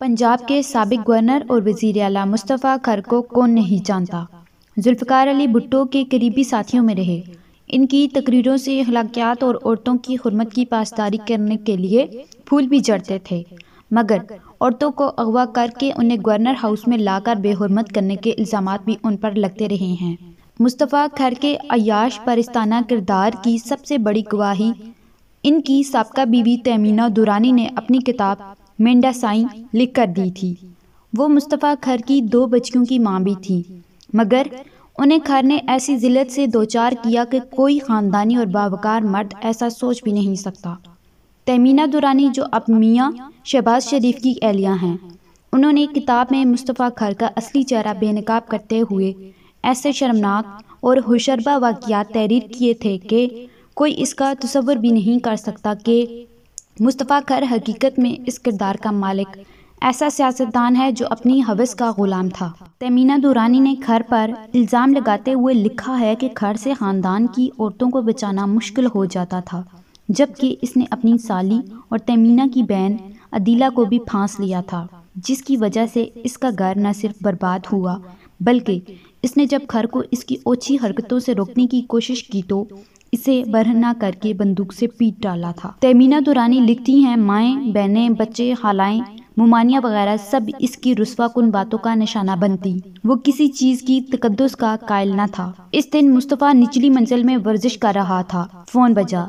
पंजाब के सबक गवर्नर और वजीर अला मुस्तफ़ा खर को कौन नहीं जानता जुल्फ़ार अली भुट्टो के करीबी साथियों में रहे इनकी तकरीरों से अखलाकियात और औरतों की हरमत की पासदारी करने के लिए फूल भी जड़ते थे मगर औरतों को अगवा करके उन्हें गवर्नर हाउस में लाकर बेहरमत करने के इल्ज़ाम भी उन पर लगते रहे हैं मुस्तफ़ा खर के अयाश परिस्ताना किरदार की सबसे बड़ी गवाही इनकी सबका बीवी तैमीना दुरानी ने अपनी किताब मेंडा साई लिख कर दी थी वो मुस्तफ़ा खर की दो बच्चियों की माँ भी थी मगर उन्हें खर ने ऐसी जिलत से दो चार किया कि कोई ख़ानदानी और बावकार मर्द ऐसा सोच भी नहीं सकता तमीना दुरानी जो अब मियाँ शहबाज शरीफ की एहलिया हैं उन्होंने किताब में मुस्तफ़ा खर का असली चेहरा बेनकाब करते हुए ऐसे शर्मनाक और हुशरबा वाक़ तहरीर किए थे कि कोई इसका तस्वर भी नहीं कर सकता कि मुस्तफ़ा खर हकीकत में इस किरदार का मालिक ऐसा सियासतदान है जो अपनी हवस का गुलाम था तमीना दुरानी ने खर पर इल्ज़ाम लगाते हुए लिखा है कि खर से ख़ानदान की औरतों को बचाना मुश्किल हो जाता था जबकि इसने अपनी साली और तमीना की बहन अदीला को भी फांस लिया था जिसकी वजह से इसका घर न सिर्फ बर्बाद हुआ बल्कि इसने जब खर को इसकी ओछी हरकतों से रोकने की कोशिश की तो इसे बरहना करके बंदूक से पीट डाला था तैमीना दुरानी लिखती हैं माए बहनें बच्चे हालाएं मुमानिया वगैरह सब इसकी रुस्वा कुन बातों का निशाना बनती वो किसी चीज की तकदस का कायल न था इस दिन मुस्तफ़ा निचली मंजिल में वर्जिश कर रहा था फोन बजा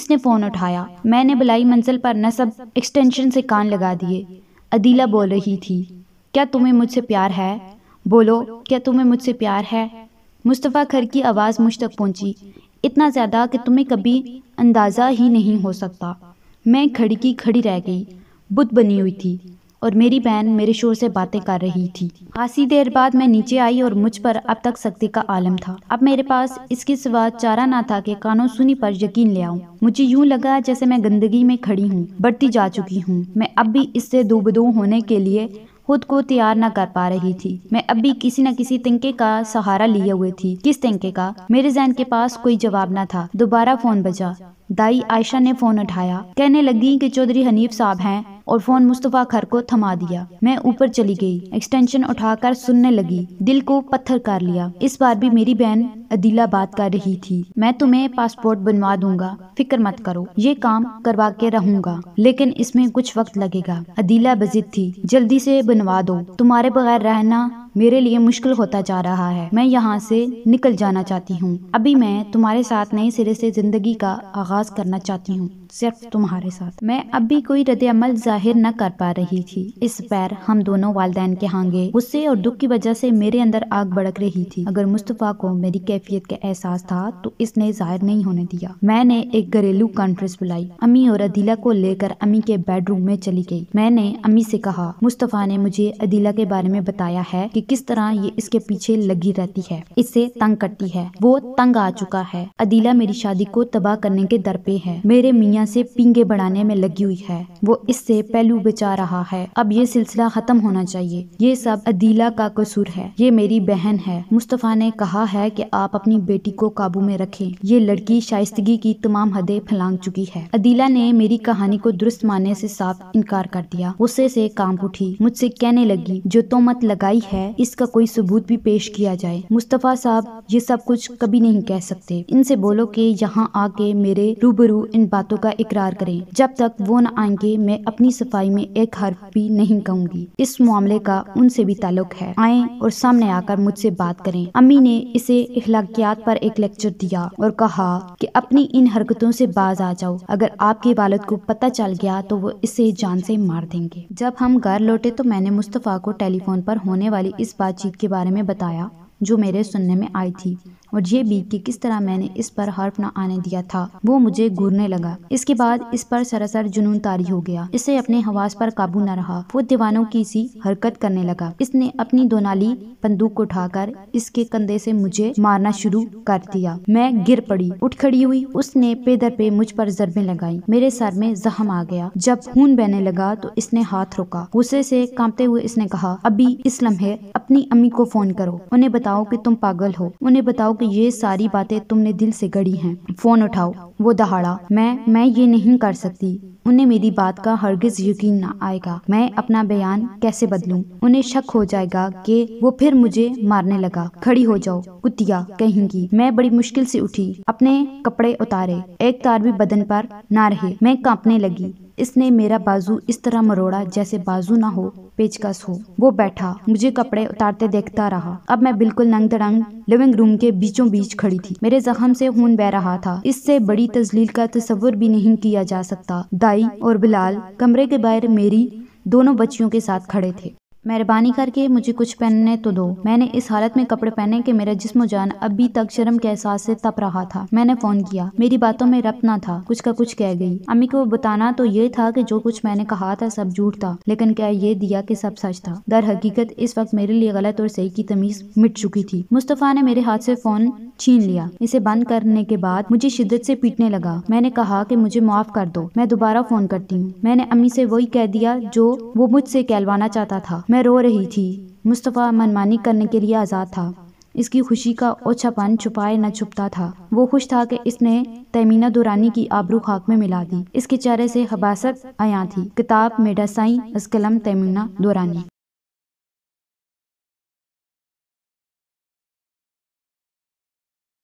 इसने फोन उठाया मैंने बलाई मंजिल पर नसब एक्सटेंशन से कान लगा दिए अदीला बोल रही थी क्या तुम्हें मुझसे प्यार है बोलो क्या तुम्हें मुझसे प्यार है मुस्तफ़ा खर की आवाज़ मुझ तक पहुंची इतना ज़्यादा कि तुम्हें कभी अंदाज़ा ही नहीं हो सकता मैं खड़ी की खड़ी रह गई बुद्ध बनी हुई थी और मेरी बहन मेरे शोर से बातें कर रही थी खासी देर बाद मैं नीचे आई और मुझ पर अब तक सख्ती का आलम था अब मेरे पास इसके सिवा चारा ना था कि कानों सुनी पर यकीन ले आऊं मुझे यूं लगा जैसे मैं गंदगी में खड़ी हूँ बढ़ती जा चुकी हूँ मैं अब भी इससे दूबदू होने के लिए खुद को तैयार न कर पा रही थी मैं अब भी किसी न किसी तिंके का सहारा लिए हुए थी किस तिनके का मेरे जहन के पास कोई जवाब न था दोबारा फोन बजा दाई आयशा ने फोन उठाया कहने लगी कि चौधरी हनीफ साहब हैं और फ़ोन मुस्तफ़ा खर को थमा दिया मैं ऊपर चली गई एक्सटेंशन उठाकर सुनने लगी दिल को पत्थर कर लिया इस बार भी मेरी बहन अदीला बात कर रही थी मैं तुम्हें पासपोर्ट बनवा दूंगा फिक्र मत करो ये काम करवा के रहूंगा लेकिन इसमें कुछ वक्त लगेगा अदीला बजिद थी जल्दी से बनवा दो तुम्हारे बगैर रहना मेरे लिए मुश्किल होता जा रहा है मैं यहाँ से निकल जाना चाहती हूँ अभी मैं तुम्हारे साथ नए सिरे से जिंदगी का आगाज करना चाहती हूँ सिर्फ तुम्हारे साथ मैं अब भी कोई अमल जाहिर न कर पा रही थी इस पैर हम दोनों वाले के हांगे गुस्से और दुख की वजह से मेरे अंदर आग भड़क रही थी अगर मुस्तफ़ा को मेरी कैफियत का एहसास था तो इसने जाहिर नहीं होने दिया मैंने एक घरेलू कॉन्फ्रेंस बुलाई अम्मी और अदीला को लेकर अम्मी के बेडरूम में चली गई मैंने अम्मी से कहा मुस्तफ़ा ने मुझे अदीला के बारे में बताया है कि किस तरह ये इसके पीछे लगी रहती है इससे तंग करती है वो तंग आ चुका है अदीला मेरी शादी को तबाह करने के दर पे है मेरे मियाँ से पींगे बढ़ाने में लगी हुई है वो इससे पहलू बचा रहा है अब ये सिलसिला खत्म होना चाहिए ये सब अदीला का कसूर है ये मेरी बहन है मुस्तफ़ा ने कहा है कि आप अपनी बेटी को काबू में रखें ये लड़की शाइस्तगी की तमाम हदें फैलांग चुकी है अदीला ने मेरी कहानी को दुरुस्त मानने से साफ इनकार कर दिया गुस्से से काम उठी मुझसे कहने लगी जो तोमत लगाई है इसका कोई सबूत भी पेश किया जाए मुस्तफ़ा साहब ये सब कुछ कभी नहीं कह सकते इनसे बोलो कि यहाँ आके मेरे रूबरू इन बातों का का इकरार करें जब तक वो न आएंगे मैं अपनी सफाई में एक हर्फ भी नहीं कहूँगी इस मामले का उनसे भी ताल्लुक है आए और सामने आकर मुझसे बात करें अम्मी ने इसे अखलाकियात पर एक लेक्चर दिया और कहा कि अपनी इन हरकतों से बाज आ जाओ अगर आपके वालद को पता चल गया तो वो इसे जान से मार देंगे जब हम घर लौटे तो मैंने मुस्तफ़ा को टेलीफोन पर होने वाली इस बातचीत के बारे में बताया जो मेरे सुनने में आई थी और ये भी कि किस तरह मैंने इस पर हर्फ ना आने दिया था वो मुझे घूरने लगा इसके बाद इस पर सरासर जुनून तारी हो गया इसे अपने हवास पर काबू न रहा वो दीवानों की सी हरकत करने लगा इसने अपनी दोनाली बंदूक को उठाकर इसके कंधे से मुझे मारना शुरू कर दिया मैं गिर पड़ी उठ खड़ी हुई उसने पेदर पे मुझ पर जरबे लगाई मेरे सर में जहम आ गया जब खून बहने लगा तो इसने हाथ रोका गुस्से से कांपते हुए इसने कहा अभी इस लम्हे अपनी अम्मी को फोन करो उन्हें बताओ की तुम पागल हो उन्हें बताओ बताओ कि ये सारी बातें तुमने दिल से गढ़ी हैं फोन उठाओ वो दहाड़ा मैं मैं ये नहीं कर सकती उन्हें मेरी बात का हरगिज यकीन ना आएगा मैं अपना बयान कैसे बदलूं? उन्हें शक हो जाएगा कि वो फिर मुझे मारने लगा खड़ी हो जाओ कुतिया कहेंगी मैं बड़ी मुश्किल से उठी अपने कपड़े उतारे एक तार भी बदन पर ना रहे मैं कांपने लगी इसने मेरा बाजू इस तरह मरोड़ा जैसे बाजू ना हो पेचकस हो वो बैठा मुझे कपड़े उतारते देखता रहा अब मैं बिल्कुल नंग तड़ंग लिविंग रूम के बीचों बीच खड़ी थी मेरे जख्म से खून बह रहा था इससे बड़ी तजलील का तस्वुर भी नहीं किया जा सकता दाई और बिलाल कमरे के बाहर मेरी दोनों बच्चियों के साथ खड़े थे मेहरबानी करके मुझे कुछ पहनने तो दो मैंने इस हालत में कपड़े पहने के मेरा जिस्म जान अभी तक शर्म के एहसास से तप रहा था मैंने फोन किया मेरी बातों में रब ना था कुछ का कुछ कह गई अम्मी को बताना तो ये था कि जो कुछ मैंने कहा था सब झूठ था लेकिन क्या ये दिया कि सब सच था दर हकीकत इस वक्त मेरे लिए गलत और सही की तमीज मिट चुकी थी मुस्तफ़ा ने मेरे हाथ से फोन छीन लिया इसे बंद करने के बाद मुझे शिद्दत से पीटने लगा मैंने कहा कि मुझे माफ कर दो मैं दोबारा फोन करती हूँ मैंने अम्मी से वही कह दिया जो वो मुझसे कहलवाना चाहता था मैं मैं रो रही थी मुस्तफ़ा मनमानी करने के लिए आज़ाद था इसकी खुशी का ओछापन छुपाए न छुपता था वो खुश था कि इसने तैमीना दुरानी की आबरू खाक में मिला दी इसके चेहरे से हबासत आया थी किताब मेडासाई असकलम तैमीना दुरानी